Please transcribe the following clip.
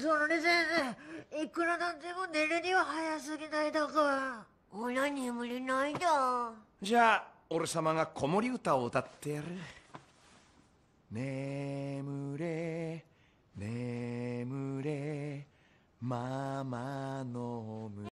それ先生、いくらだっても寝るには早すぎないだか。俺は眠れないだ。じゃあ、俺様が子守歌を歌ってやる。眠れ、眠れ、ママの